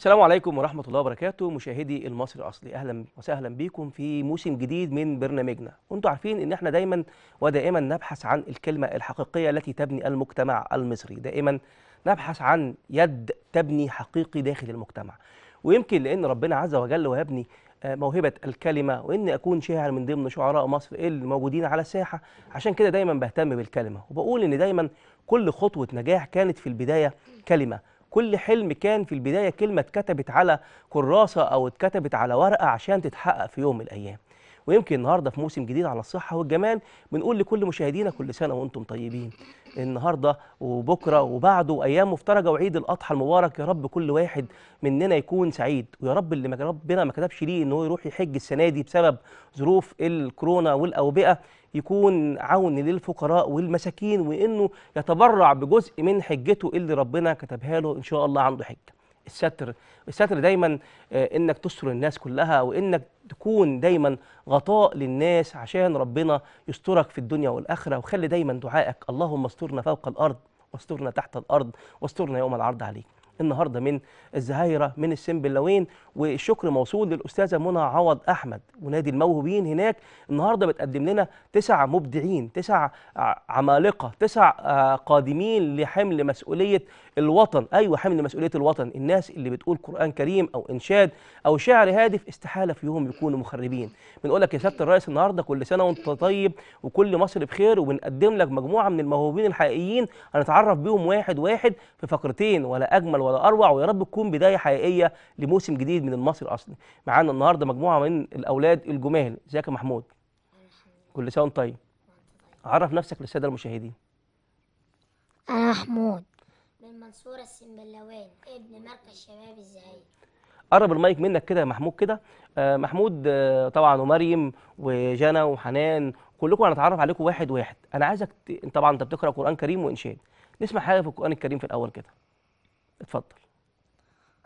السلام عليكم ورحمة الله وبركاته مشاهدي المصري الأصلي أهلا وسهلا بكم في موسم جديد من برنامجنا وانتم عارفين أن احنا دايما ودائما نبحث عن الكلمة الحقيقية التي تبني المجتمع المصري دائما نبحث عن يد تبني حقيقي داخل المجتمع ويمكن لأن ربنا عز وجل وهبني آه، موهبة الكلمة وإن أكون شاعر من ضمن شعراء مصر اللي موجودين على الساحة عشان كده دايما بهتم بالكلمة وبقول إن دايما كل خطوة نجاح كانت في البداية كلمة كل حلم كان في البداية كلمة اتكتبت على كراسة أو اتكتبت على ورقة عشان تتحقق في يوم من الأيام ويمكن النهارده في موسم جديد على الصحه والجمال بنقول لكل مشاهدينا كل سنه وانتم طيبين النهارده وبكره وبعده وايام مفترجه وعيد الاضحى المبارك يا رب كل واحد مننا يكون سعيد ويا رب اللي ربنا ما كتبش ليه ان هو يروح يحج السنه دي بسبب ظروف الكورونا والاوبئه يكون عون للفقراء والمساكين وانه يتبرع بجزء من حجته اللي ربنا كتبها له ان شاء الله عنده حجه الستر الستر دايما آه، انك تستر الناس كلها وانك تكون دايما غطاء للناس عشان ربنا يسترك في الدنيا والاخره وخلي دايما دعائك اللهم استرنا فوق الارض واسترنا تحت الارض واسترنا يوم العرض عليك النهارده من الزهايره من السنبلاوين والشكر موصول للاستاذه منى عوض احمد ونادي الموهوبين هناك النهارده بتقدم لنا تسع مبدعين تسع عمالقه تسع آه، قادمين لحمل مسؤوليه الوطن ايوه حمل مسؤوليه الوطن الناس اللي بتقول قران كريم او انشاد او شعر هادف استحاله فيهم يكونوا مخربين بنقول لك يا سياده الرئيس النهارده كل سنه وانت طيب وكل مصر بخير وبنقدم لك مجموعه من الموهوبين الحقيقيين هنتعرف بيهم واحد واحد في فقرتين ولا اجمل ولا ولا اروع ويا رب تكون بدايه حقيقيه لموسم جديد من المصري الاصلي معانا النهارده مجموعه من الاولاد الجمال ازيك يا محمود كل سنه وانت طيب عرف نفسك للساده المشاهدين انا محمود من منصوره السنبلاوي ابن مركز شباب الزهير قرب المايك منك كده يا محمود كده آه محمود آه طبعا ومريم وجنى وحنان كلكم هنتعرف عليكم واحد واحد انا عايزك ت... طبعا انت بتقرا قران كريم وانشاد نسمع حاجه في القران الكريم في الاول كده اتفضل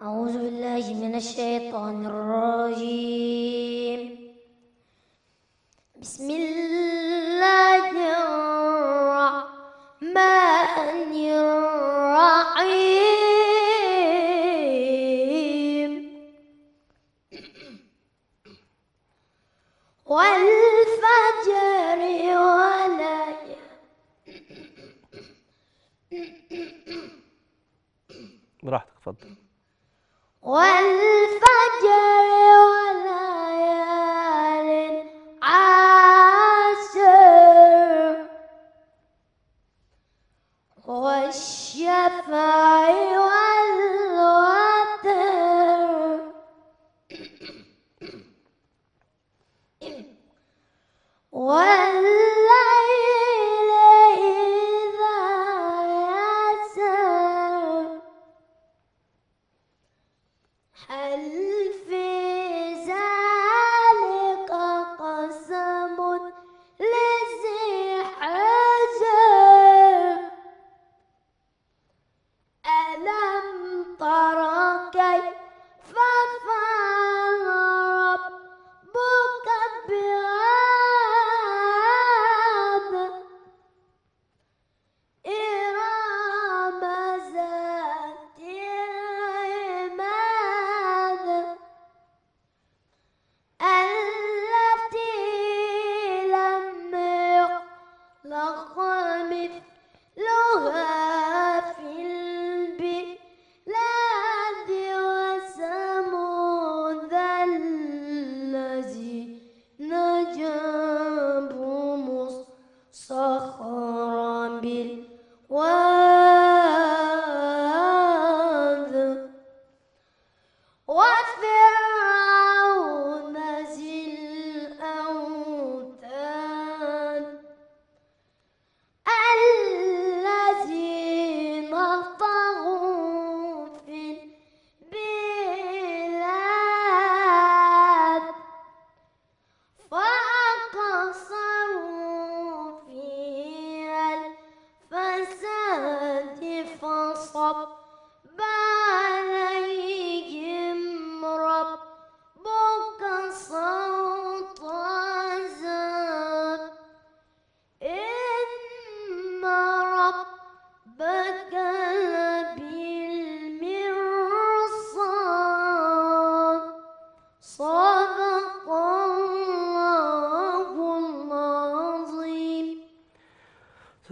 أعوذ بالله من الشيطان الرجيم بسم الله الرحمن الرحيم والفجر وليل براحتك اتفضل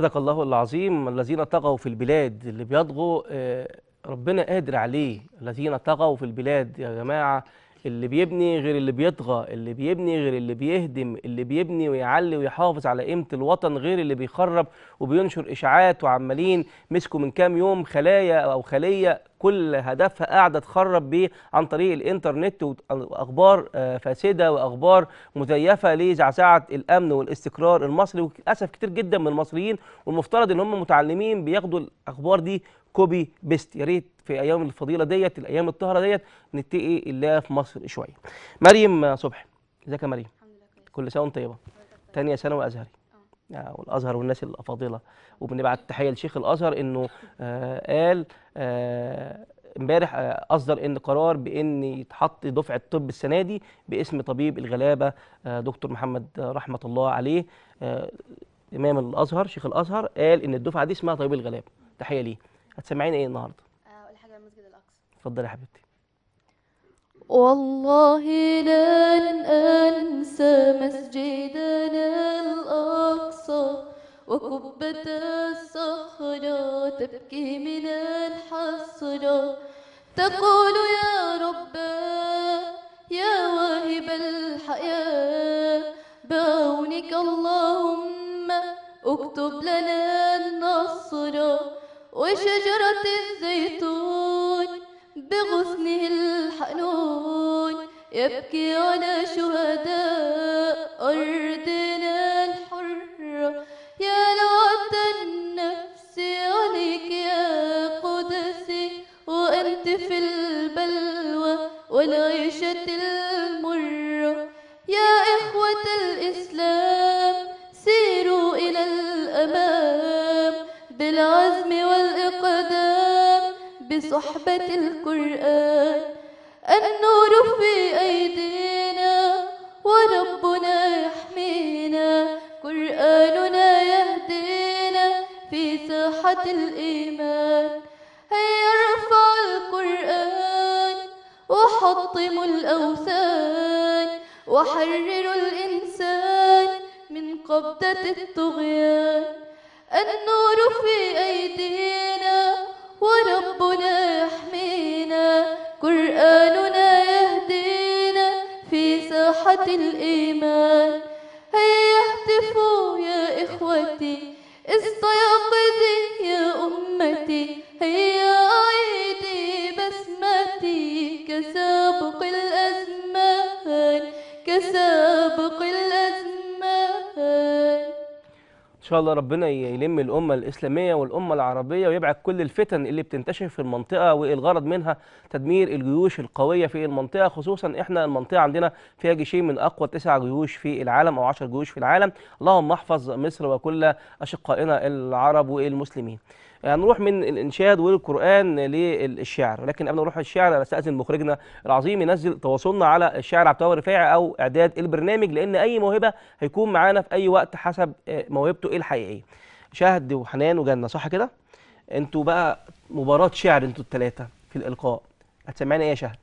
صدق الله العظيم الذين طغوا في البلاد اللي بيطغوا آه، ربنا قادر عليه الذين طغوا في البلاد يا جماعة اللي بيبني غير اللي بيطغى اللي بيبني غير اللي بيهدم اللي بيبني ويعلي ويحافظ على قيمة الوطن غير اللي بيخرب وبينشر إشاعات وعمالين مسكوا من كام يوم خلايا أو خلية كل هدفها قاعده تخرب بيه عن طريق الانترنت واخبار آه، فاسده واخبار مزيفه لزعزعه الامن والاستقرار المصري وللاسف كتير جدا من المصريين والمفترض ان هم متعلمين بياخدوا الاخبار دي كوبي بيست يا ريت في ايام الفضيله ديت الايام الطاهره ديت نتقي الله في مصر شويه مريم صبحي ازيك يا مريم كل سنه وانت طيبه ثانيه ثانوي ازهري آه، والازهر والناس الافاضله وبنبعت تحيه لشيخ الازهر انه آه، قال آه، امبارح اصدر ان قرار بان يتحط دفعه طب السنه دي باسم طبيب الغلابه دكتور محمد رحمه الله عليه امام الازهر شيخ الازهر قال ان الدفعه دي اسمها طبيب الغلابه تحيه ليه هتسمعينا ايه النهارده اول حاجه المسجد الاقصى اتفضلي يا حبيبتي والله لن أنسى مسجدنا الأقصى وكبة الصخرة تبكي من الحسرة تقول يا رب يا واهب الحياة بعونك اللهم اكتب لنا النصر وشجرة الزيتون بغصنه الحنون يبكي على شهداء أرضنا الحرة يا لعبة النفس عليك يا قدسي وأنت في البلوى والعيشة المرة يا إخوة الإسلام صحبة القرآن النور في أيدينا وربنا يحمينا قرآننا يهدينا في ساحة الإيمان هيا ارفع القرآن وحطم الأوثان وحرر الإنسان من قبضة الطغيان النور في أيدينا وربنا يحمينا قرآننا يهدينا في ساحة الإيمان هيا اهتفوا يا إخوتي استيقظي يا أمتي هيا عيدي بسمتي كسابق الأزمان كسابق شاء الله ربنا يلم الامه الاسلاميه والامه العربيه ويبعد كل الفتن اللي بتنتشر في المنطقه والغرض منها تدمير الجيوش القويه في المنطقه خصوصا احنا المنطقه عندنا فيها جيشين من اقوى تسع جيوش في العالم او عشر جيوش في العالم اللهم احفظ مصر وكل اشقائنا العرب والمسلمين هنروح من الانشاد والقران للشعر لكن قبل ما نروح انا استاذن مخرجنا العظيم ينزل تواصلنا على الشاعر عبد الله رفاعي او اعداد البرنامج لان اي موهبه هيكون معانا في اي وقت حسب آه، موهبته الحقيقيه شهد وحنان وجنه صح كده انتوا بقى مباراه شعر انتوا الثلاثه في الالقاء هتسمعنا ايه يا شهد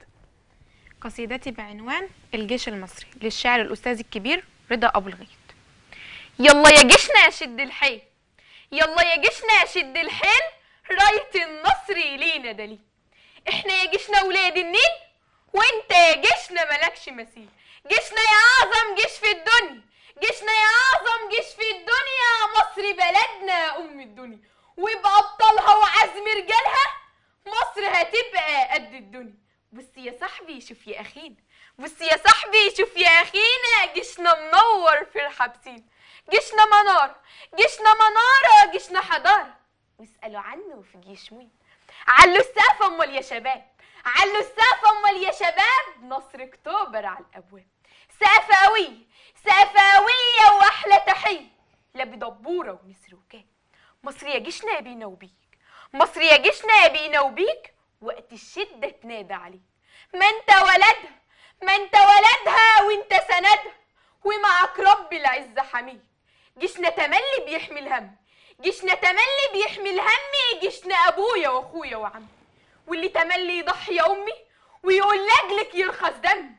قصيدتي بعنوان الجيش المصري للشاعر الاستاذ الكبير رضا ابو الغيط يلا يا جيشنا يا شد الحيط يلا يا جيشنا شد الحيل راية النصر لينا دلي احنا يا جيشنا ولاد النيل وانت يا جيشنا ملكش مثيل جيشنا يا اعظم جيش في الدنيا جيشنا يا اعظم جيش في الدنيا مصر بلدنا ام الدنيا وبابطالها وعزم رجالها مصر هتبقى قد الدنيا بص يا صاحبي شوف يا اخينا بص يا صاحبي شوف يا اخينا جيشنا منور في الحبسين جيشنا منار جيشنا منارة جيشنا حضارة واسألوا عنه في جيش مين علوا السقف امال يا شباب علوا السقف امال يا شباب نصر اكتوبر على الابواب سقف قوية واحلى تحية لا بدبورة ومصر وكان مصر يا جيشنا يا بينا وبيك مصر يا جيشنا يا بينا وبيك وقت الشدة تنادى عليك ما انت ولدها ما انت ولدها وانت سندها ومعك رب العز حميك جيشنا تملي بيحمي الهم جيشنا تملي بيحمي الهم جيشنا ابويا واخويا وعمي واللي تملي يضحي يا امي ويقول لاجلك يرخص دم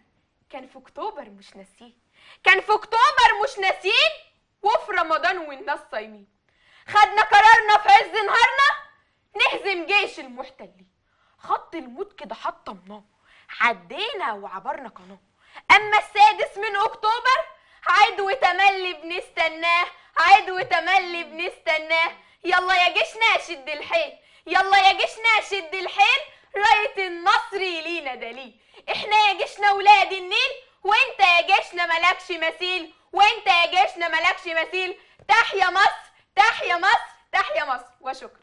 كان في اكتوبر مش ناسيه كان في اكتوبر مش ناسيه وفي رمضان والناس صايمين خدنا قرارنا في عز نهارنا نهزم جيش المحتلين خط الموت كده حطمناه عدينا وعبرنا قناه اما السادس من اكتوبر عد وتملي بنستناه عد وتملي بنستناه يلا يا جيشنا شد الحيل يلا يا جيشنا شد الحيل راية النصر لينا دليل احنا يا جيشنا ولاد النيل وانت يا جيشنا ملكش مثيل وانت يا جيشنا ملكش مثيل تحيا مصر تحيا مصر تحيا مصر وشكرا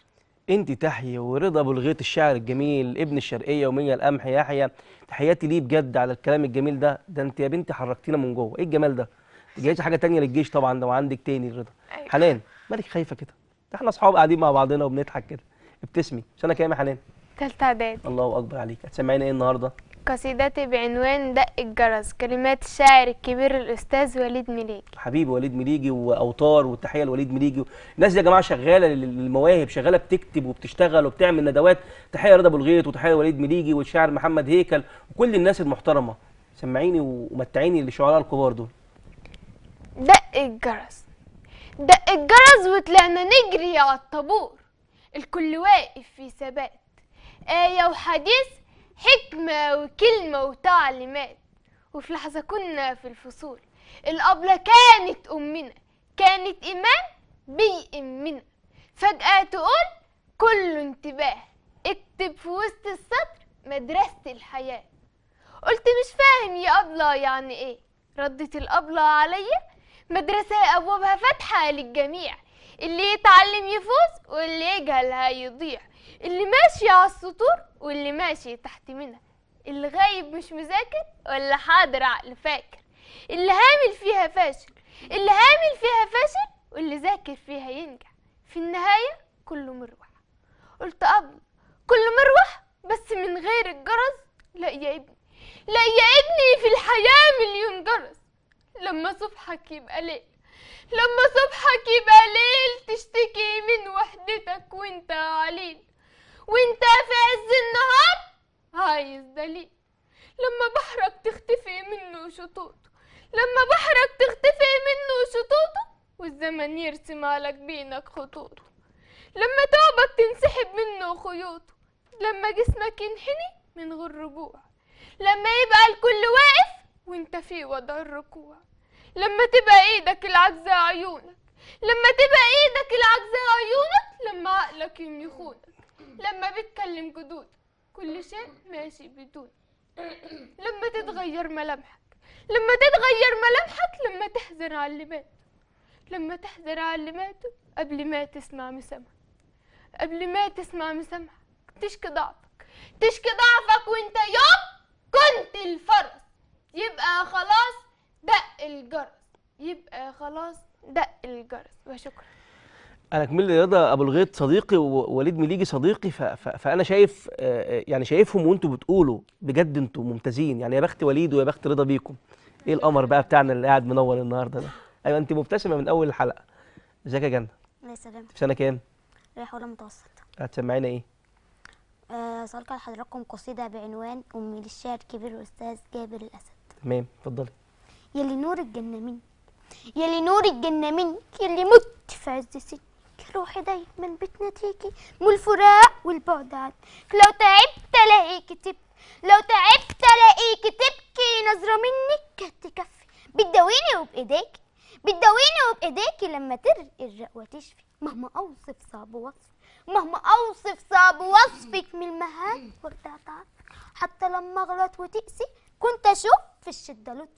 انت تحيي ورضا ابو الغيط الشاعر الجميل ابن الشرقيه ومية القمح يحيى تحياتي ليه بجد على الكلام الجميل ده ده انت يا بنتي حركتينا من جوه ايه الجمال ده جايش حاجه تانية للجيش طبعا لو عندك تاني رضا أيوة. حنان مالك خايفه كده ده احنا اصحاب قاعدين مع بعضنا وبنضحك كده ابتسمي سنه كام يا حنان ثالثه اعدادي الله اكبر عليك هتسمعينا ايه النهارده قصيدتي بعنوان دق الجرس كلمات الشاعر الكبير الاستاذ وليد مليجي حبيبي وليد مليجي واوتار والتحيه لوليد مليجي الناس دي يا جماعه شغاله للمواهب شغاله بتكتب وبتشتغل وبتعمل ندوات تحيه رضا بلغيط وتحيه لوليد مليجي والشاعر محمد هيكل وكل الناس المحترمه سمعيني ومتعيني لشعراء الكبار دول دق الجرس دق الجرس وطلعنا نجري على الطابور الكل واقف في ثبات آية وحديث حكمة وكلمة وتعليمات وفي لحظة كنا في الفصول الأبلة كانت أمنا كانت إيمان بيأمنا فجأة تقول كله انتباه اكتب في وسط السطر مدرسة الحياة قلت مش فاهم يا أبلة يعني إيه ردت الأبلة عليا مدرسة أبوابها فاتحة للجميع اللي يتعلم يفوز واللي يجهل هيضيع اللي ماشي على السطور واللي ماشي تحت منها اللي غايب مش مذاكر ولا حاضر عقل فاكر اللي هامل فيها فاشل اللي هامل فيها فاشل واللي ذاكر فيها ينجح في النهاية كله مروح قلت أب كل مروح بس من غير الجرس لا يا ابني لا يا ابني في الحياة مليون جرس لما صبحك يبقى ليل لما صبحك يبقى ليل تشتكي من وحدتك وانت عليل وانت في عز النهار عايز دليل لما بحرك تختفي منه شطوطه لما بحرك تختفي منه شطوطه والزمن يرسم على جبينك خطوطه لما توبك تنسحب منه خيوطه لما جسمك ينحني من غير رجوع لما يبقى الكل واقف وانت في وضع الركوع لما تبقى ايدك العجزة عيونك لما تبقى ايدك العجزة عيونك لما عقلك يوم يخونك لما بتكلم جدودك كل شيء ماشي بدون لما تتغير ملامحك لما تتغير ملامحك لما تحزن على اللي مات لما تحزن على اللي مات قبل ما تسمع مسامحك قبل ما تسمع مسامحك تشكي ضعفك تشكي ضعفك وانت يوم كنت الفرس يبقى خلاص دق الجرس يبقى خلاص دق الجرس وشكرا انا كمل رضا ابو الغيط صديقي ووليد مليجي صديقي فانا شايف آه، آه، يعني شايفهم وانتم بتقولوا بجد انتم ممتازين يعني يا بخت وليد ويا بخت رضا بيكم ايه القمر بقى بتاعنا اللي قاعد منور النهارده ده ايوه انت مبتسمه من اول الحلقه ازيك يا جنه الله يسلمك في سنه كام رايح ولا متوسط هتسمعينا ايه أه سألقى لحضراتكم قصيدة بعنوان أمي للشاعر كبير الأستاذ جابر الأسد تمام اتفضلي يلي نور الجنة منك يلي نور الجنة منك يلي مت في عز سنك روحي دايما بتناديكي مو الفراق والبعد عنك لو تعبت الاقيكي تبكي لو تعبت الاقيكي تبكي نظرة منك كانت تكفي بتداويني وبايديكي بتداويني وبايديكي لما ترق الرقوة تشفي مهما اوصف صعب وصفك مهما اوصف صعب وصفك من المهام وارتعت تعرف حتى لما اغلط وتقسي كنت اشوف في الشدة لطف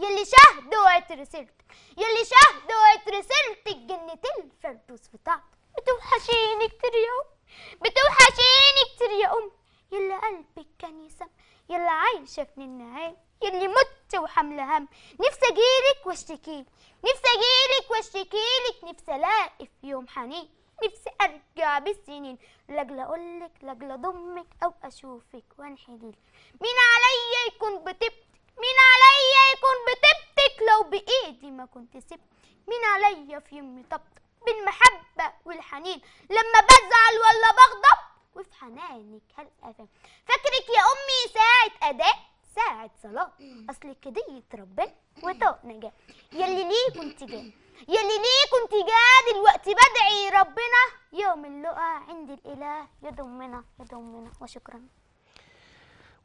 يلي شهد وعترسلت يلي شهد رسلتك الجنة الفردوس بتاعته بتوحشيني كتير يا أم بتوحشيني كتير يا أم يلي قلبك كان يسم يلي عايشة في النهاية يلي مت وحاملة هم نفسي أجيلك وأشتكيلك نفسي أجيلك وأشتكيلك نفسي ألاقي في يوم حنين نفسي ارجع بالسنين لاجل اقولك لاجل اضمك او اشوفك وانحنين مين عليا يكون بتبقى مين عليا يكون بتبتك لو بايدي ما كنت سبت مين عليا في يمي طبطب بالمحبه والحنين لما بزعل ولا بغضب وفي حنانك هالافام فاكرك يا امي ساعه اداء ساعه صلاه اصلك دي ربنا وطاق نجاه يلي ليه كنت جاه يلي ليه كنت جاه دلوقتي بدعي ربنا يوم اللقاء عند الاله يضمنا يضمنا وشكرا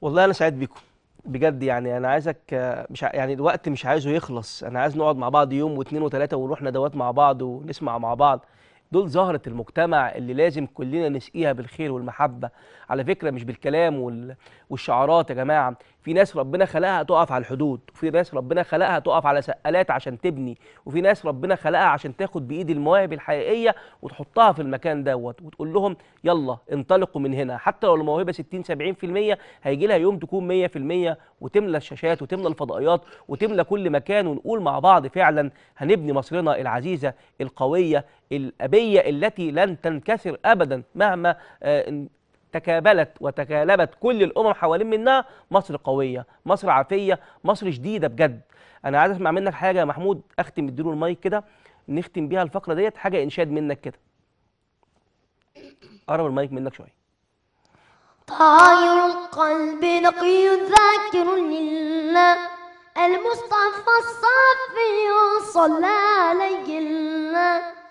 والله انا سعيد بيكم بجد يعني انا عايزك مش يعني الوقت مش عايزه يخلص انا عايز نقعد مع بعض يوم واثنين وثلاثه ونروح ندوات مع بعض ونسمع مع بعض دول زهرة المجتمع اللي لازم كلنا نسقيها بالخير والمحبة على فكرة مش بالكلام والشعارات يا جماعة في ناس ربنا خلقها تقف على الحدود وفي ناس ربنا خلقها تقف على سقالات عشان تبني وفي ناس ربنا خلقها عشان تاخد بايد المواهب الحقيقيه وتحطها في المكان دوت وتقول لهم يلا انطلقوا من هنا حتى لو الموهبه 60 70% هيجي لها يوم تكون 100% وتملى الشاشات وتملى الفضائيات وتملى كل مكان ونقول مع بعض فعلا هنبني مصرنا العزيزه القويه الابيه التي لن تنكسر ابدا مهما آه، تكابلت وتكالبت كل الامم حوالين منها مصر قويه مصر عافيه مصر شديده بجد انا عايز اسمع منك حاجه يا محمود اختم اديله المايك كده نختم بيها الفقره ديت حاجه انشاد منك كده قرب المايك منك شويه طاير القلب نقي ذاكر لله المصطفى الصافي صلى عليه الله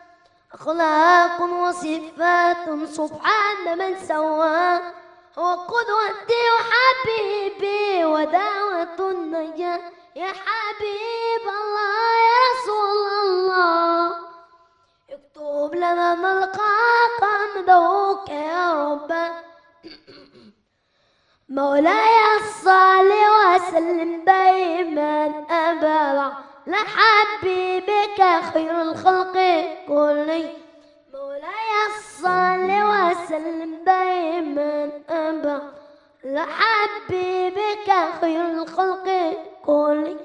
أخلاق وصفات سبحان من سواه هو قدوتي وحبيبي ودعوة النجاة يا حبيب الله يا رسول الله اكتب لنا نلقاك ندعوك يا رب مولاي الصالح وسلم دايما أبدا لحبيبك خير الخلق كلي مولاي صل وسلم دائما أبا لحبيبك خير الخلق كلي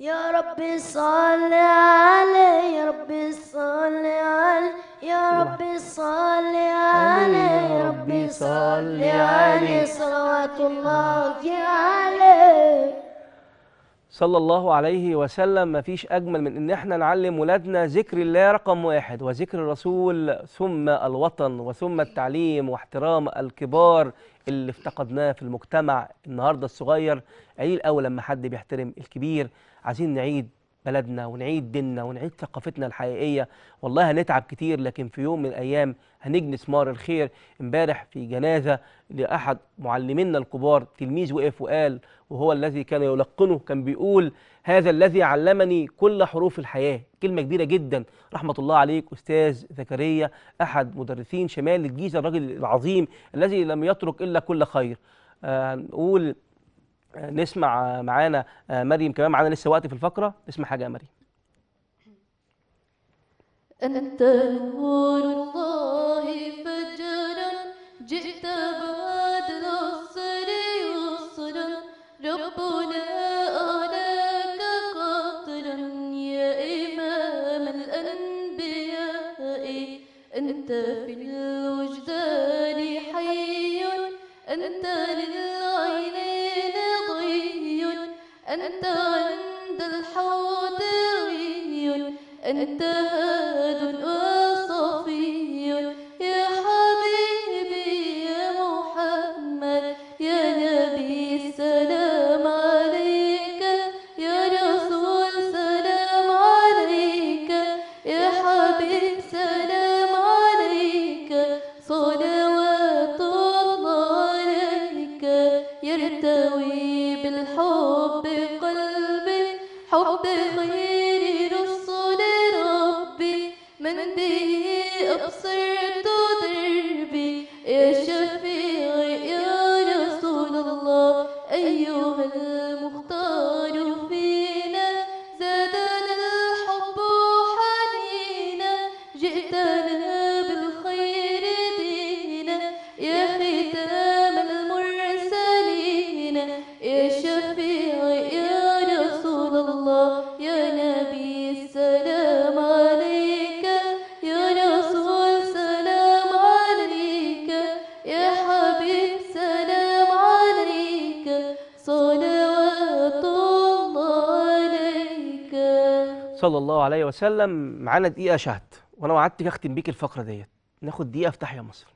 يا ربي صل عليه يا ربي صل عليه يا ربي صل عليه يا ربي صل عليه صلوات الله عليه صلى الله عليه وسلم ما فيش أجمل من إن إحنا نعلم ولادنا ذكر الله رقم واحد وذكر الرسول ثم الوطن وثم التعليم واحترام الكبار اللي افتقدناه في المجتمع النهاردة الصغير عيل أول لما حد بيحترم الكبير عايزين نعيد بلدنا ونعيد ديننا ونعيد ثقافتنا الحقيقيه والله هنتعب كتير لكن في يوم من الايام هنجني ثمار الخير امبارح في جنازه لاحد معلمينا الكبار تلميذ وقف وقال وهو الذي كان يلقنه كان بيقول هذا الذي علمني كل حروف الحياه كلمه كبيره جدا رحمه الله عليك استاذ زكريا احد مدرسين شمال الجيزه الراجل العظيم الذي لم يترك الا كل خير هنقول آه نسمع معانا آه، مريم كمان معانا لسه وقت في الفقره نسمع حاجه يا مريم أنت نور الله فجرا جئت بعد نصر يسرا ربنا اعلاك قاطرا يا إمام الأنبياء أنت في الوجدان حي أنت للعينين أنت عند الحوض الغني أنت هاد صلى الله عليه وسلم معانا دقيقه شهد وانا وعدتك اختم بيك الفقره ديت ناخد دقيقه في تحيا مصر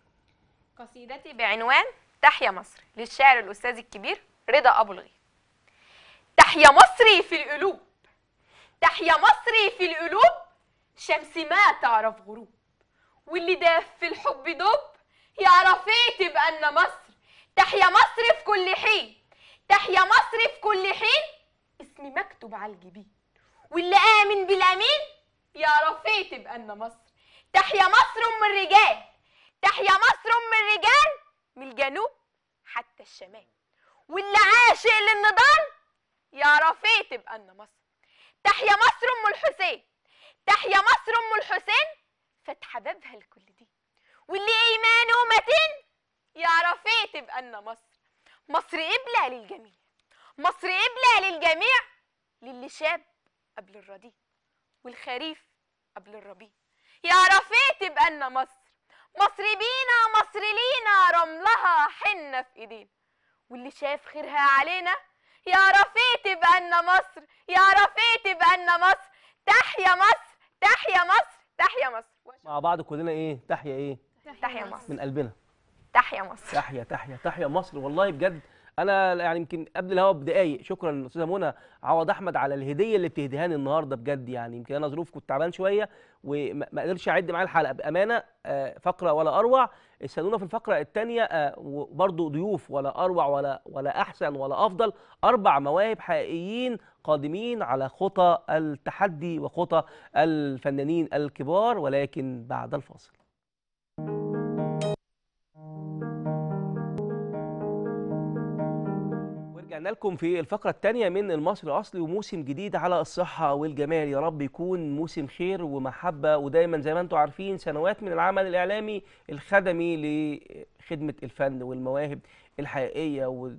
قصيدتي بعنوان تحيا مصر للشاعر الاستاذ الكبير رضا ابو الغي تحيا مصري في القلوب تحيا مصري في القلوب شمس ما تعرف غروب واللي داف في الحب دب يا تبقى بأن مصر تحيا مصر في كل حين تحيا مصر في كل حين اسمي مكتوب على الجبين واللي آمن بالأمين يا رفيه تبقى لنا مصر تحيا مصر أم الرجال تحيا مصر أم الرجال من الجنوب حتى الشمال واللي عاشق للنضال يا رفيه تبقى لنا مصر تحيا مصر أم الحسين تحيا مصر أم الحسين فاتحة بابها لكل دي واللي إيمانه متين يا رفيه تبقى لنا مصر مصر قبلة للجميع مصر قبلة للجميع للي شاب قبل الرديء والخريف قبل الربيع يا رفيت لنا مصر مصر بينا مصر لينا رملها حنة في ايدينا واللي شاف خيرها علينا يا رفيت لنا مصر يا رفيت لنا مصر تحيا مصر تحيا مصر تحيا مصر مع بعض كلنا ايه تحيا ايه تحيا مصر من قلبنا تحيا مصر تحيا تحيا تحيا مصر والله بجد انا يعني يمكن قبل الهوا بدقايق شكرا للاستاذه منى عوض احمد على الهديه اللي لي النهارده بجد يعني يمكن انا ظروف كنت تعبان شويه وما قدرتش اعد معايا الحلقه بامانه آه، فقره ولا اروع استنونا في الفقره الثانيه آه، وبرضه ضيوف ولا اروع ولا ولا احسن ولا افضل اربع مواهب حقيقيين قادمين على خطى التحدي وخطى الفنانين الكبار ولكن بعد الفاصل لكم في الفقرة الثانية من المصري الأصلي وموسم جديد على الصحة والجمال يا رب يكون موسم خير ومحبة ودايما زي ما انتم عارفين سنوات من العمل الإعلامي الخدمي خدمه الفن والمواهب الحقيقيه وما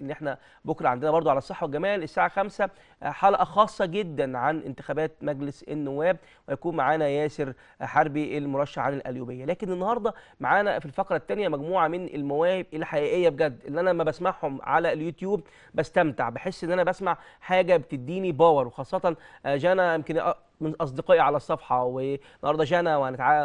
ان احنا بكره عندنا برضو على الصحه والجمال الساعه 5 حلقه خاصه جدا عن انتخابات مجلس النواب ويكون معانا ياسر حربي المرشح عن القليوبيه لكن النهارده معانا في الفقره الثانيه مجموعه من المواهب الحقيقيه بجد اللي انا لما بسمعهم على اليوتيوب بستمتع بحس ان انا بسمع حاجه بتديني باور وخاصه آه، جانا يمكن من اصدقائي على الصفحه والنهارده جانا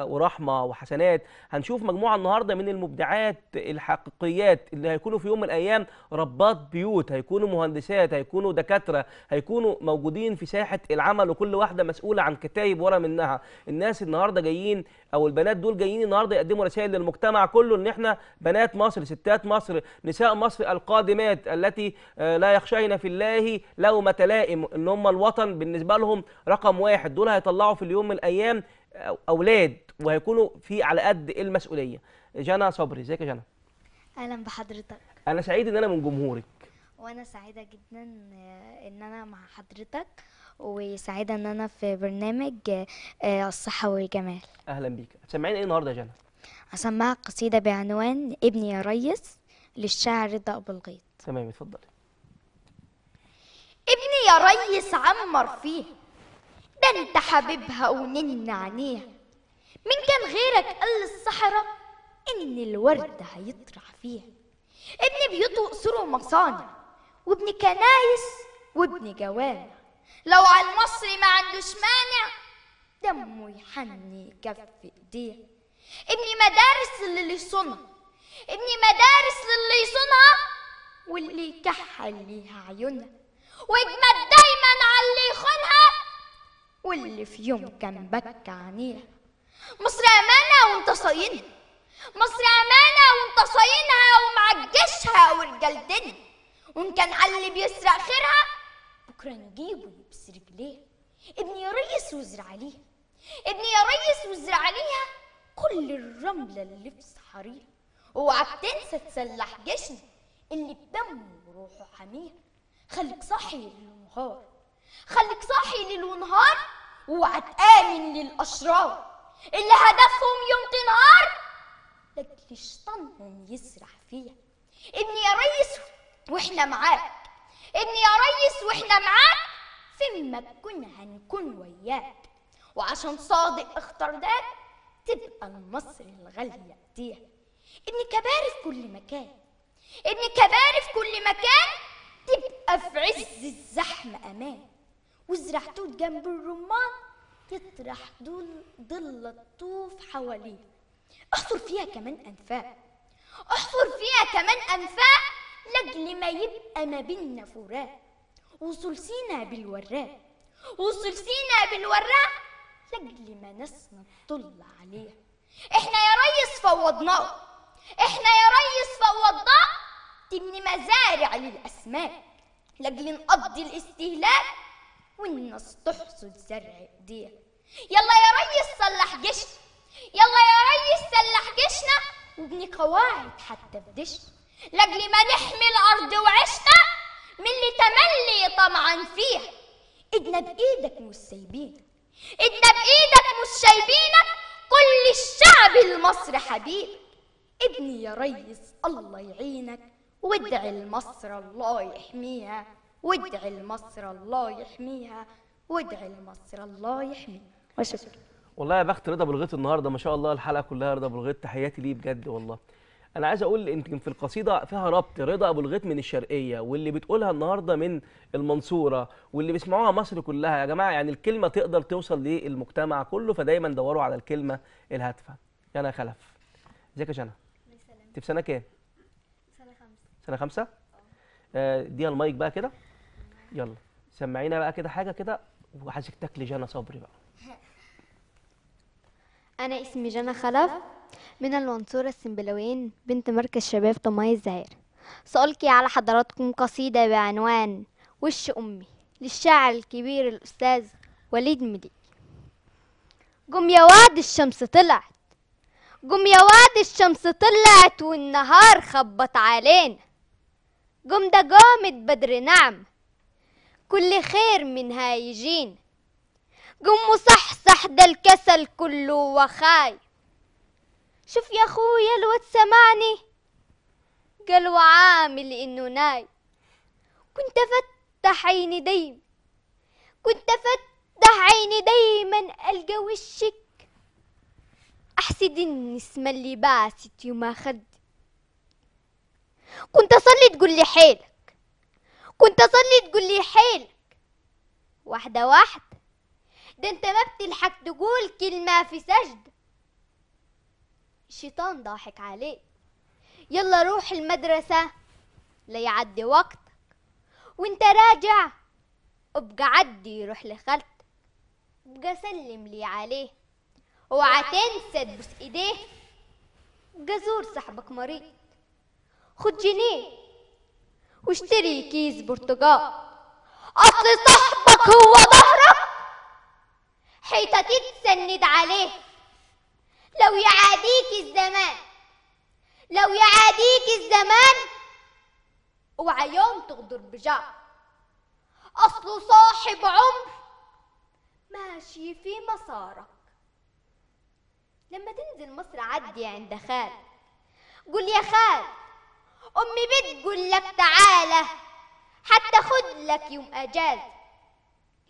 ورحمه وحسنات هنشوف مجموعه النهارده من المبدعات الحقيقيات اللي هيكونوا في يوم من الايام ربات بيوت هيكونوا مهندسات هيكونوا دكاتره هيكونوا موجودين في ساحه العمل وكل واحده مسؤوله عن كتايب ورا منها الناس النهارده جايين او البنات دول جايين النهارده يقدموا رسائل للمجتمع كله ان احنا بنات مصر ستات مصر نساء مصر القادمات التي آه، لا يخشين في الله لومه لائم ان هم الوطن بالنسبه لهم رقم واحد واحد دول هيطلعوا في اليوم من الايام آه، اولاد وهيكونوا في على قد إيه المسؤوليه جنى صبري ازيك يا جنى اهلا بحضرتك انا سعيد ان انا من جمهورك وانا سعيده جدا آه، ان انا مع حضرتك وسعيده ان انا في برنامج آه، الصحه والجمال اهلا بيك سامعين ايه النهارده يا جنى هسمعك قصيده بعنوان ابني يا ريس للشاعر رضا ابو الغيط تمام اتفضلي ابني يا ريس عمر فيه ده انت حبيبها ونن عينيها مين كان غيرك قال للصحراء ان الورد هيطرح فيها ابن بيوت وقصور ومصانع وابن كنايس وابن جوامع لو على المصري ما عندوش مانع دمه يحني كف ايديه ابني مدارس للي يصونها ابني مدارس للي يصونها واللي يكحل ليها عيونها واجمد دايما على اللي يخونها واللي في يوم كان بكى عنيها مصر أمانة وانت صاينها مصر أمانة وانت صاينها ومعجشها ورجلدنا وإن كان على اللي بيسرق خيرها بكرة نجيبه يبس رجليه ابني يا ريس وزر عليها ابني يا ريس وزر عليها كل الرملة اللي في صحاريها اوعى تنسى تسلح جيشنا اللي بدمه وروحه حميها خليك صاحي ليل ونهار خليك صاحي ليل ونهار وهتآمن للأشرار اللي هدفهم يوم تنهار لك شطانهم يسرح فيها ابني يا ريس واحنا معاك ابني يا ريس واحنا معاك فين ما تكون هنكون وياك وعشان صادق اختار ده تبقى مصر الغالية دي ابني كباري في كل مكان ابني كباري في كل مكان تبقى في عز الزحمة أمان وزرع توت جنب الرمان تطرح دول ظل الطوف حواليه احفر فيها كمان انفاق احفر فيها كمان انفاق لاجل ما يبقى ما بينا فراق سينا بالوراق سينا بالوراق لاجل ما ناسنا تطل عليها احنا يا ريس فوضناه احنا يا ريس فوضناه تبني مزارع للاسماك لاجل نقضي الاستهلاك والناس تحصد زرع ايديها يلا يا ريس صلح جشنا يلا يا ريس صلح جيشنا وابني قواعد حتى بدش لاجل ما نحمي الارض وعشنا من اللي تملي طمعا فيها ايدنا بايدك مش سايبينك ايدنا بايدك مش شايبينك كل الشعب المصري حبيب ابني يا ريس الله يعينك وادعي لمصر الله يحميها وادعي لمصر الله يحميها وادعي لمصر الله يحميها وشكرا والله يا بخت رضا بالغيط النهارده ما شاء الله الحلقه كلها رضا بالغيط تحياتي ليه بجد والله انا عايز اقول يمكن في القصيده فيها ربط رضا ابو الغيط من الشرقيه واللي بتقولها النهارده من المنصوره واللي بيسمعوها مصر كلها يا جماعه يعني الكلمه تقدر توصل للمجتمع كله فدايما دوروا على الكلمه الهادفه جنى خلف ازيك يا جنى انت في سنه كام سنه خمسه سنه خمسه آه، اديها دي المايك بقى كده يلا سمعينا بقى كده حاجه كده وعايزك تاكلي جنى صبري بقى انا اسمي جنى خلف من المنصورة السنبلوين بنت مركز شباب طماي الزهير سألقي على حضراتكم قصيدة بعنوان وش أمي للشاعر الكبير الأستاذ وليد مدي قم يا واد الشمس طلعت قم يا واد الشمس طلعت والنهار خبط علينا قم ده قامت بدر نعم كل خير منها هايجين قم صح ده الكسل كله وخاي شوف يا اخويا الواد سمعني قال وعامل انه ناي كنت افتح عيني دايما كنت افتح عيني دايما القى وشك احسد النسمة اللي باست يوم اخد كنت اصلي تقول لي حيل كنت اصلي تقول لي حيلك واحدة واحدة ده انت ما بتلحق تقول كلمة في سجدة الشيطان ضاحك عليك يلا روح المدرسة ليعدي وقتك وانت راجع ابقى عدي روح لخالتك ابقى سلم لي عليه اوعى تنسى تبوس ايديه ابقى زور صاحبك مريض خد جنيه واشتري كيس برتقال اصل صاحبك هو ظهرك حيطة تتسند عليه لو يعاديك الزمان لو يعاديك الزمان اوعى يوم تغدر بجار اصله صاحب عمر ماشي في مسارك لما تنزل مصر عدي عند خال قول يا خال أمي بتقول لك تعالى حتى خد لك يوم أجازة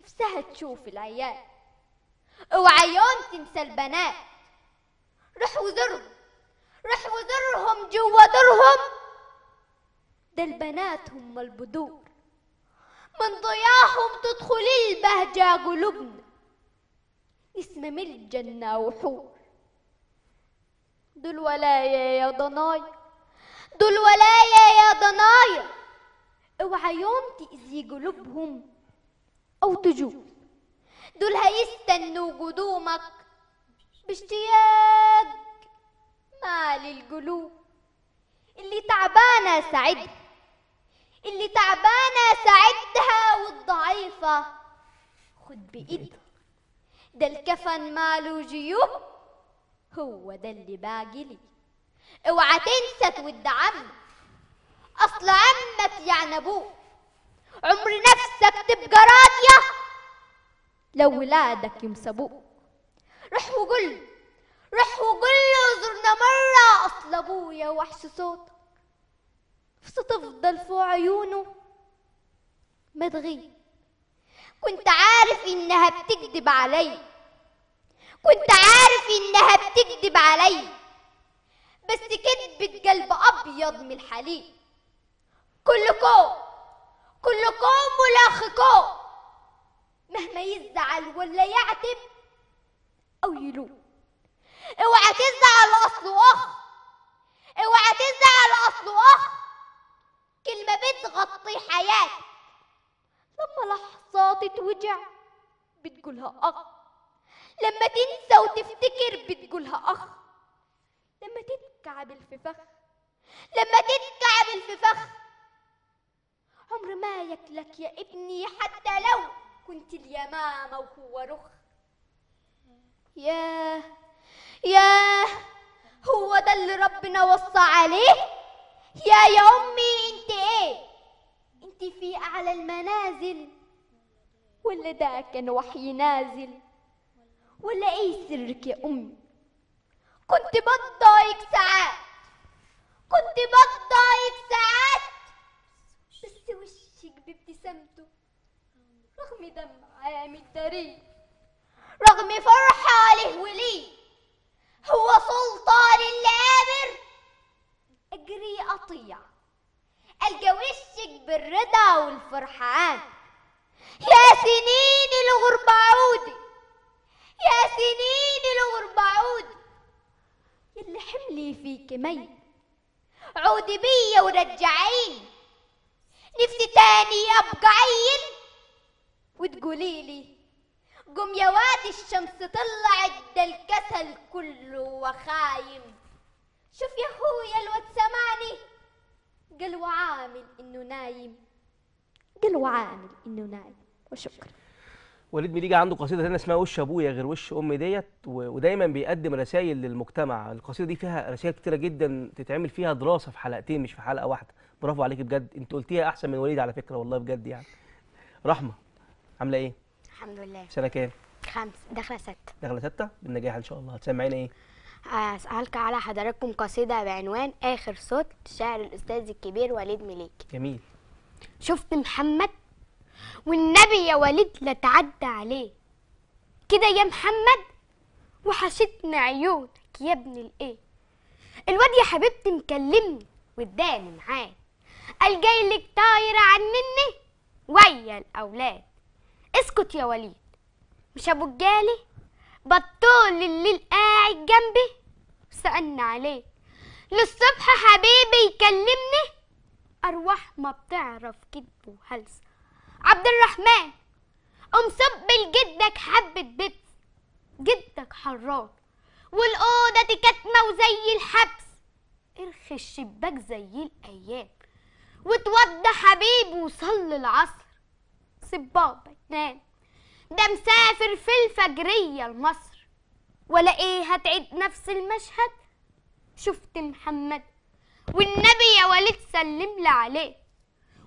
نفسها تشوف العيال اوعى يوم تنسى البنات روح وزرهم روح وزرهم جوا دورهم ده البنات هم البدور من ضياهم تدخل البهجة قلوبنا اسم ملجنة وحور دول ولاية يا ضنايا دول ولايا يا ضنايا اوعى يوم تأذي قلوبهم أو تجوب دول هيستنوا قدومك باشتياق مال القلوب اللي تعبانة ساعدها اللي تعبانة ساعدها والضعيفة خد بإيدها ده الكفن ماله جيوب هو ده اللي باقي لي اوعى تنسى تود عمك اصل عمك يعني ابوك عمر نفسك تبقى راضية لو ولادك يمسبوك روح وقول روح وقول له زرنا مرة اصل ابويا وحش صوته فستفضل في عيونه ما تغيب كنت عارف انها بتكذب علي كنت عارف انها بتكذب علي بس كدبة قلب أبيض من الحليب كلكم كلكم ولاخكم مهما يزعل ولا يعتب أو يلوم اوعى تزعل أصله أخ اوعى تزعل أصله أخ كلمة بتغطي حياتك لما لحظات توجع بتقولها أخ لما تنسى وتفتكر بتقولها أخ لما تتكعب الففخ لما تتكعب الففخ عمر ما يكلك يا ابني حتى لو كنت اليمامة وهو رخ ياه ياه هو ده اللي ربنا وصى عليه يا يا امي انت ايه انت في اعلى المنازل ولا ده كان وحي نازل ولا ايه سرك يا امي كنت بتضايق ساعات كنت بتضايق ساعات بس وشك بابتسامته رغم عام الدري رغم فرحة له وليه هو سلطان اللي أجري أطيع ألقى وشك بالرضا والفرحة عادي يا سنين الغربة عودي يا سنين الغربة عودي حملي فيك مي عودي بيا ورجعيني نفسي تاني ابقى عيل وتقولي لي قم يا وادي الشمس طلعت ده الكسل كله وخايم شوف يا اخويا الواد سماني قال وعامل انه نايم قال وعامل انه نايم وشكرا وليد ميليجي عنده قصيده ثانيه اسمها وش ابويا غير وش امي ديت ودايما بيقدم رسائل للمجتمع القصيده دي فيها رسائل كتيره جدا تتعمل فيها دراسه في حلقتين مش في حلقه واحده برافو عليك بجد انت قلتيها احسن من وليد على فكره والله بجد يعني رحمه عامله ايه الحمد لله سنه كام خمس داخله سته داخله سته بالنجاح ان شاء الله هتسمعينا ايه أسألك على حضراتكم قصيدة بعنوان آخر صوت شعر الأستاذ الكبير وليد مليكي جميل شفت محمد والنبي يا وليد لا تعدى عليه كده يا محمد وحشتنا عيونك يا ابن الايه الواد يا حبيبتي مكلمني واداني معاه قال جايلك طاير طايره عنني ويا الاولاد اسكت يا وليد مش ابو الجالي بطول الليل قاعد جنبي سألنا عليه للصبح حبيبي يكلمني أرواح ما بتعرف كدب وهلسه عبد الرحمن قوم صب لجدك حبة بيبس جدك حراق والأوضة دي كاتمة وزي الحبس ارخي الشباك زي الأيام وتوضى حبيبي وصلي العصر سيب تنام ده مسافر في الفجرية لمصر ولا ايه هتعيد نفس المشهد شفت محمد والنبي يا وليد سلم لي عليه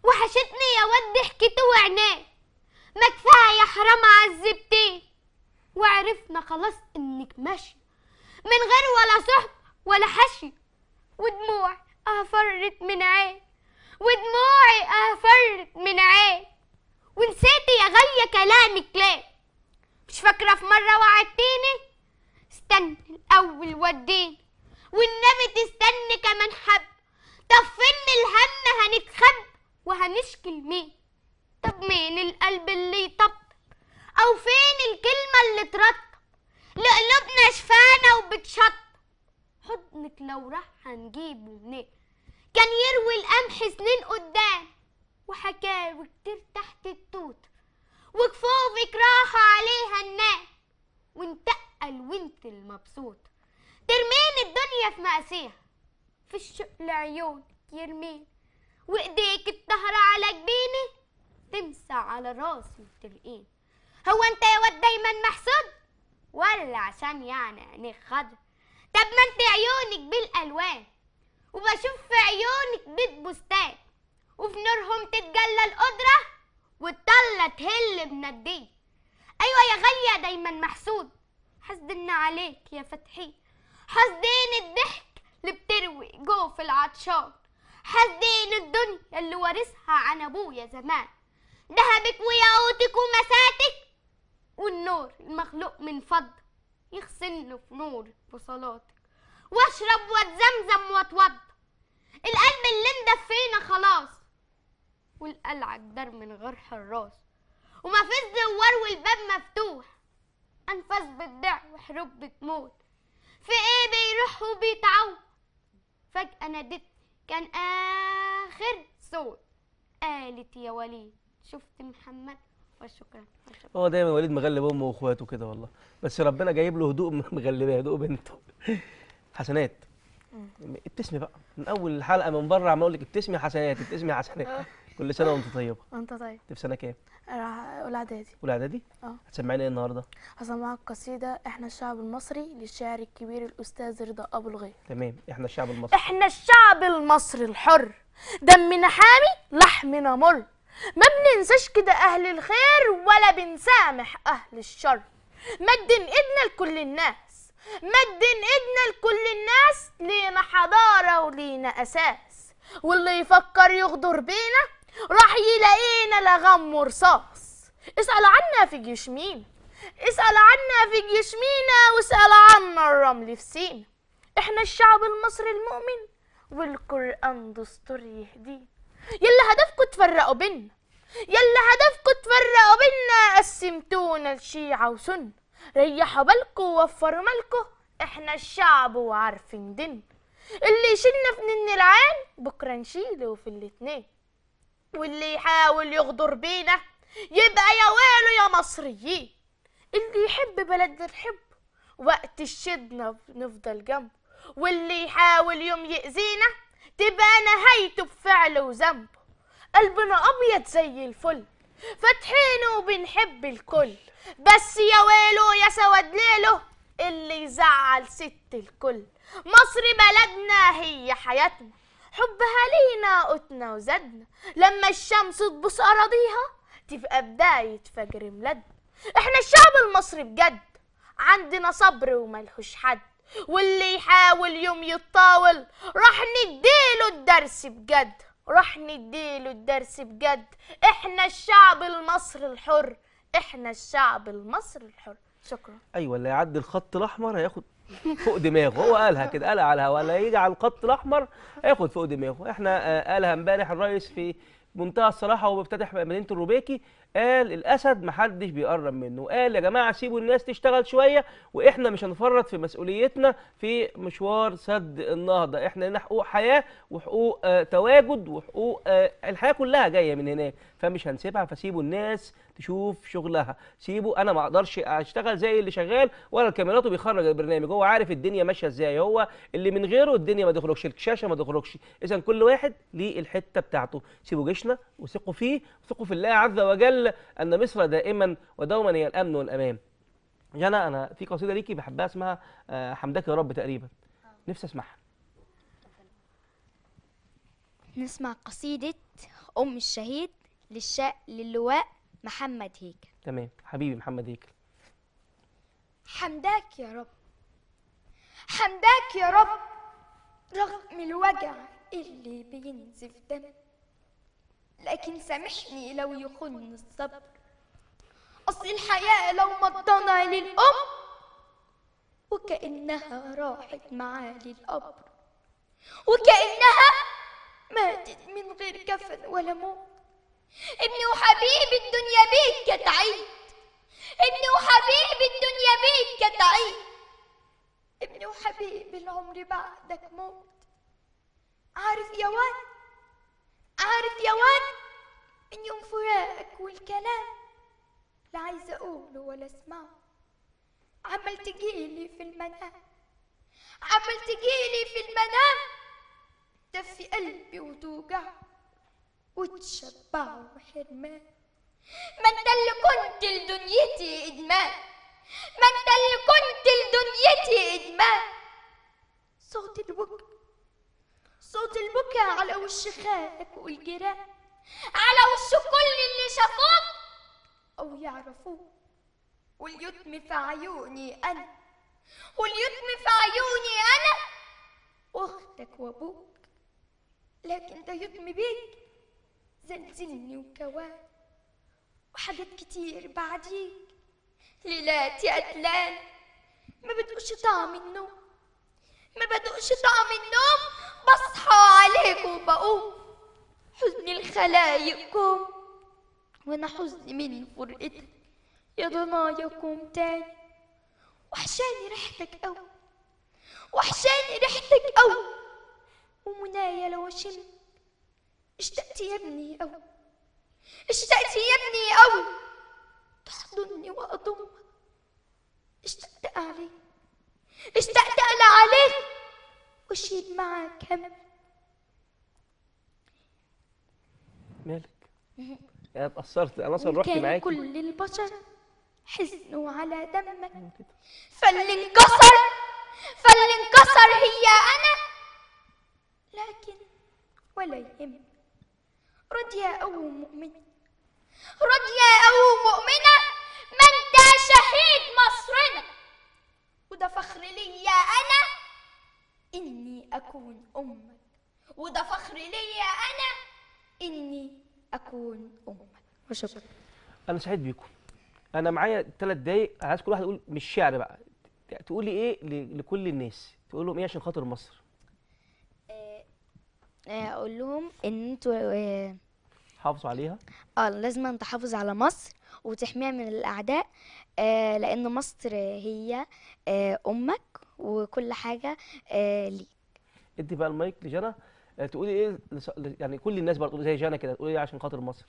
وحشتني يا ود ضحكته وعناه ما كفايه يا حرام عذبتيه وعرفنا خلاص انك ماشيه من غير ولا صحب ولا حشي ودموع افرت من عين ودموعي افرت من عين ونسيتي يا غالية كلامك ليه مش فاكرة في مرة وعدتيني استني الأول وديني والنبي تستني كمان حب طفني الهم هنتخبى وهنشكي لمين طب مين القلب اللي يطبطب او فين الكلمه اللي ترطب لقلوبنا شفانه وبتشطب حضنك لو راح هنجيبه منين كان يروي القمح سنين قدام وحكاوي كتير تحت التوت وكفوفك راحوا عليها النام وانتقل وانت المبسوط ترمين الدنيا في مقاسيها في الشق لعيونك يرمين وايديك السهرة على جبيني تمسع على راسي وتلقيني هو انت يا واد دايما محسود ولا عشان يعني عينيك خضر طب ما انت عيونك بالالوان وبشوف في عيونك بيت بستان وفي نورهم تتجلى القدرة والطلة تهل بنديه أيوة يا غالية دايما محسود حسدنا عليك يا فتحي حسدين الضحك اللي بتروي جوه في العطشان حزين الدنيا اللي وارثها عن ابويا زمان ذهبك وياقوتك ومساتك والنور المخلوق من فضة يغسلني في نور بصلاتك واشرب واتزمزم واتوضى القلب اللي مدفينا خلاص والقلعة الدار من غير حراس وما فيش زوار والباب مفتوح انفاس بتضع وحروب بتموت في ايه بيروح وبيتعود فجأة ناديت كان آخر صوت قالت يا وليد شفت محمد وشكرا هو دايما وليد مغلب امه واخواته كده والله بس ربنا جايب له هدوء مغلبه هدوء بنته حسنات ابتسمي بقى من اول الحلقه من بره عمال اقول لك ابتسمي حسنات ابتسمي حسنات كل سنه وانت طيبه وانت طيب انت طيب في سنه كام اولى اعدادي اولى اعدادي اه هتسمعينا ايه النهارده هسمعك قصيده احنا الشعب المصري للشاعر الكبير الاستاذ رضا ابو الغيط تمام احنا الشعب المصري احنا الشعب المصري الحر دمنا حامي لحمنا مر ما بننساش كده اهل الخير ولا بنسامح اهل الشر مدن ايدنا لكل الناس مدن ايدنا لكل الناس لينا حضاره ولينا اساس واللي يفكر يغدر بينا راح يلاقينا لغم ورصاص اسأل عنا في جيش مين اسأل عنا في جيش مينا واسأل عنا الرمل في سين احنا الشعب المصري المؤمن والقرآن دستور يهدينا يلا هدفكم تفرقوا بينا يلا هدفكم تفرقوا بينا قسمتونا لشيعة وسنة ريحوا بالكم ووفروا مالكم احنا الشعب وعارفين دين اللي يشيلنا في نن العين بكره نشيله في الاتنين واللي يحاول يغدر بينا يبقى يا ويله يا مصريين اللي يحب بلدنا نحبه وقت الشدنا نفضل جنبه واللي يحاول يوم يأذينا تبقى نهايته بفعله وذنبه قلبنا أبيض زي الفل فاتحينه وبنحب الكل بس يا ويله يا سواد ليله اللي يزعل ست الكل مصر بلدنا هي حياتنا حبها لينا قتنا وزدنا لما الشمس تبص أراضيها تبقى بداية فجر ميلادنا احنا الشعب المصري بجد عندنا صبر وملهوش حد واللي يحاول يوم يتطاول راح نديله الدرس بجد راح نديله الدرس بجد احنا الشعب المصري الحر احنا الشعب المصري الحر شكرا ايوه اللي يعدي الخط الاحمر هياخد فوق دماغه هو قالها كده قالها على الهواء اللي يجي على الخط الاحمر هياخد فوق دماغه احنا آه، قالها امبارح الرئيس في منتهى الصراحه وهو بيفتتح مدينه الروبيكي قال الاسد محدش بيقرب منه قال يا جماعه سيبوا الناس تشتغل شويه واحنا مش هنفرط في مسؤوليتنا في مشوار سد النهضه احنا لنا حقوق حياه وحقوق آه، تواجد وحقوق آه، الحياه كلها جايه من هناك فمش هنسيبها فسيبوا الناس تشوف شغلها سيبه انا ما اقدرش اشتغل زي اللي شغال ولا الكاميرات بيخرج البرنامج هو عارف الدنيا ماشيه ازاي هو اللي من غيره الدنيا ما تخرجش الشاشه ما تخرجش اذا كل واحد ليه الحته بتاعته سيبوا جيشنا وثقوا فيه وثقوا في الله عز وجل ان مصر دائما ودوما هي الامن والامان جانا انا في قصيده ليكي بحبها اسمها آه، حمدك يا رب تقريبا نفسي اسمعها نسمع قصيدة أم الشهيد للشاء للواء محمد هيكل تمام حبيبي محمد هيكل حمداك يا رب حمداك يا رب رغم الوجع اللي بينزف دم لكن سامحني لو يخن الصبر أصل الحياة لو مضنا للأم وكأنها راحت معاه للقبر وكأنها ماتت من غير كفن ولا موت ابني وحبيب الدنيا بيك كتعيد ابني وحبيب الدنيا بيك كتعيد ابني وحبيب العمر بعدك موت عارف يا ولد عارف يا ولد من يوم فراقك والكلام لا عايزة أقوله ولا أسمعه عمال تجيلي في المنام عمال تجيلي في المنام تفي قلبي وتوجعه وتشبعوا بحرمان ما انت اللي كنت لدنيتي ادمان ما انت اللي كنت لدنيتي ادمان صوت البكا صوت البكا على وش خالك والجيران على وش كل اللي شافوك او يعرفوك واليتم في عيوني انا واليتم في عيوني انا واختك وابوك لكن ده يتم بيك زلزلني وكوان وحاجات كتير بعديك ليلاتي قتلان ما بدقش طعم النوم ما بدقش طعم النوم بصحى عليك وبقوم حزن الخلايقكم وانا حزني من فرقتك يا كوم تاني وحشاني ريحتك قوي وحشاني ريحتك قوي ومنايا لو شمت اشتقت يا ابني أوي اشتقت يا ابني أوي تحضني وأضمك اشتقت علي اشتقت أنا عليك وشيل معاك هم مالك؟ يا اتأثرت أنا أصلا رحت معاك كل البشر حزنوا على دمك فاللي انكسر فاللي انكسر هي أنا لكن ولا يهمك رد يا أو مؤمنة رد يا أو مؤمنة ما انت شهيد مصرنا وده فخر ليا أنا إني أكون أمك وده فخر ليا أنا إني أكون أمك وشكرا أنا سعيد بيكم أنا معايا ثلاث دقايق عايز كل واحد يقول مش شعر بقى تقولي إيه لكل الناس تقول لهم إيه عشان خاطر مصر آه، اقول لهم ان انتوا آه، حافظوا عليها اه لازم تحافظ على مصر وتحميها من الاعداء آه، لان مصر هي امك وكل حاجه ليك ادي بقى المايك لجنى تقولي ايه يعني كل الناس برضه زي جانا كده تقولي ايه عشان خاطر مصر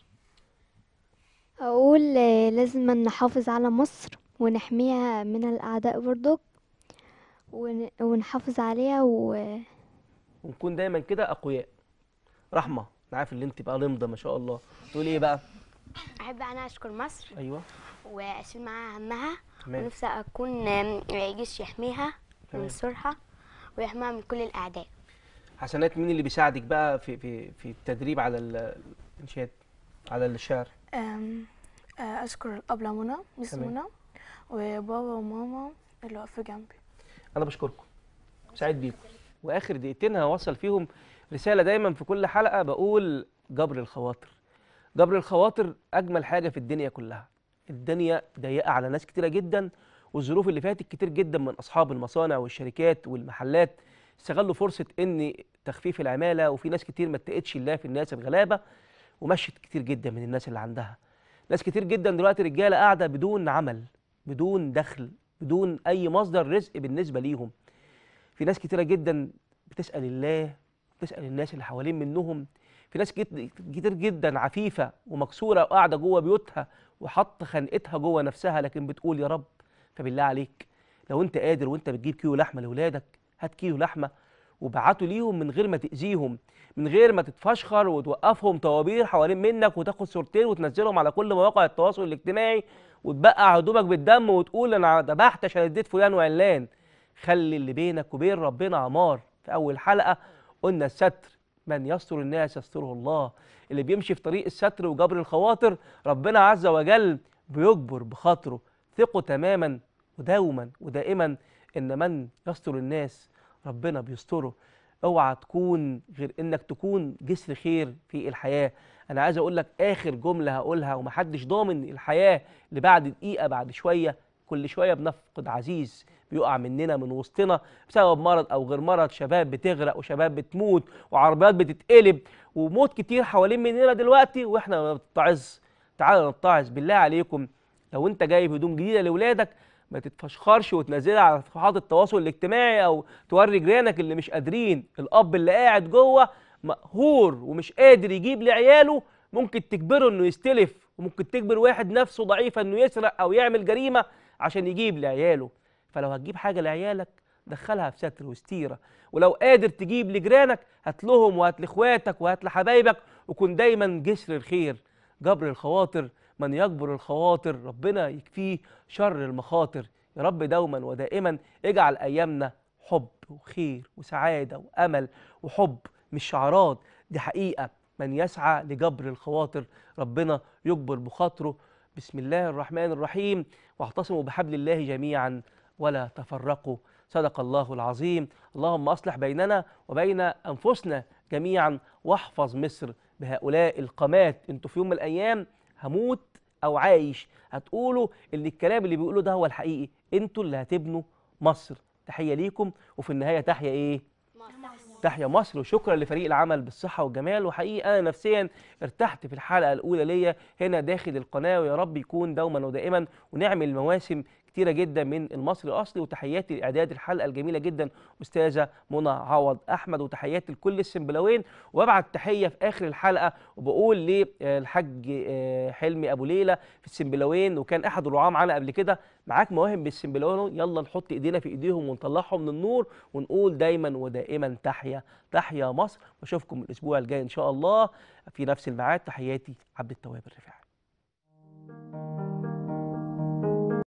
اقول لازم نحافظ على مصر ونحميها من الاعداء برضو ونحافظ عليها و ونكون دايما كده اقوياء رحمه انا عارف ان انت بقى لمضه ما شاء الله تقولي ايه بقى احب انا اشكر مصر ايوه واشيل معاها همها تمام. ونفسي اكون جيش يحميها وينصرها ويحميها من كل الاعداء حسنات مين اللي بيساعدك بقى في في في التدريب على الانشاد على الشعر اشكر الابله منى مس منى وبابا وماما اللي واقفه جنبي انا بشكركم سعيد بيكم واخر دقيقتين هوصل فيهم رساله دايما في كل حلقه بقول جبر الخواطر جبر الخواطر اجمل حاجه في الدنيا كلها الدنيا ضيقه على ناس كتيره جدا والظروف اللي فاتت كتير جدا من اصحاب المصانع والشركات والمحلات استغلوا فرصه ان تخفيف العماله وفي ناس كتير ما اتقتش الله في الناس الغلابه ومشت كتير جدا من الناس اللي عندها ناس كتير جدا دلوقتي رجاله قاعده بدون عمل بدون دخل بدون اي مصدر رزق بالنسبه ليهم في ناس كتيرة جدا بتسأل الله بتسأل الناس اللي حوالين منهم في ناس كتير جدا عفيفة ومكسورة وقاعدة جوه بيوتها وحط خنقتها جوه نفسها لكن بتقول يا رب فبالله عليك لو انت قادر وانت بتجيب كيلو لحمة لأولادك هات كيلو لحمة وبعته ليهم من غير ما تأذيهم من غير ما تتفشخر وتوقفهم طوابير حوالين منك وتاخد صورتين وتنزلهم على كل مواقع التواصل الاجتماعي وتبقع هدومك بالدم وتقول انا ذبحت عشان اديت فلان وعلان خلي اللي بينك وبين ربنا عمار في أول حلقة قلنا الستر من يستر الناس يستره الله اللي بيمشي في طريق الستر وجبر الخواطر ربنا عز وجل بيجبر بخاطره ثقوا تماما ودوما ودائما ان من يستر الناس ربنا بيستره اوعى تكون غير انك تكون جسر خير في الحياه انا عايز اقول لك اخر جمله هقولها ومحدش ضامن الحياه اللي بعد دقيقه بعد شويه كل شويه بنفقد عزيز بيقع مننا من وسطنا بسبب مرض او غير مرض شباب بتغرق وشباب بتموت وعربيات بتتقلب وموت كتير حوالين مننا دلوقتي واحنا ما بنتعظ تعالوا نتعظ بالله عليكم لو انت جايب هدوم جديده لاولادك ما تتفشخرش وتنزلها على صفحات التواصل الاجتماعي او توري جيرانك اللي مش قادرين الاب اللي قاعد جوه مقهور ومش قادر يجيب لعياله ممكن تجبره انه يستلف وممكن تجبر واحد نفسه ضعيفه انه يسرق او يعمل جريمه عشان يجيب لعياله فلو هتجيب حاجه لعيالك دخلها في ستر وستيره ولو قادر تجيب لجيرانك هات لهم وهات لاخواتك وهات لحبايبك وكن دايما جسر الخير جبر الخواطر من يجبر الخواطر ربنا يكفيه شر المخاطر يا رب دوما ودائما اجعل ايامنا حب وخير وسعاده وامل وحب مش شعارات دي حقيقه من يسعى لجبر الخواطر ربنا يجبر بخاطره بسم الله الرحمن الرحيم واعتصموا بحبل الله جميعا ولا تفرقوا صدق الله العظيم اللهم اصلح بيننا وبين انفسنا جميعا واحفظ مصر بهؤلاء القامات انتوا في يوم من الايام هموت او عايش هتقولوا ان الكلام اللي بيقولوا ده هو الحقيقي انتوا اللي هتبنوا مصر تحيه ليكم وفي النهايه تحيا ايه مصر تحيا مصر وشكرا لفريق العمل بالصحه والجمال وحقيقه انا نفسيا ارتحت في الحلقه الاولى ليا هنا داخل القناه ويا رب يكون دوما ودائما ونعمل مواسم كتيره جدا من المصري الاصلي وتحياتي لاعداد الحلقه الجميله جدا استاذه منى عوض احمد وتحياتي لكل السنبلاوين وابعت تحيه في اخر الحلقه وبقول للحاج آه، آه، حلمي ابو ليلى في السنبلاوين وكان احد الرعاه معانا قبل كده معاك مواهب بالسنبلاوين يلا نحط ايدينا في ايديهم ونطلعهم من النور ونقول دايما ودائما تحيا تحيا مصر واشوفكم الاسبوع الجاي ان شاء الله في نفس الميعاد تحياتي عبد التواب الرفاعي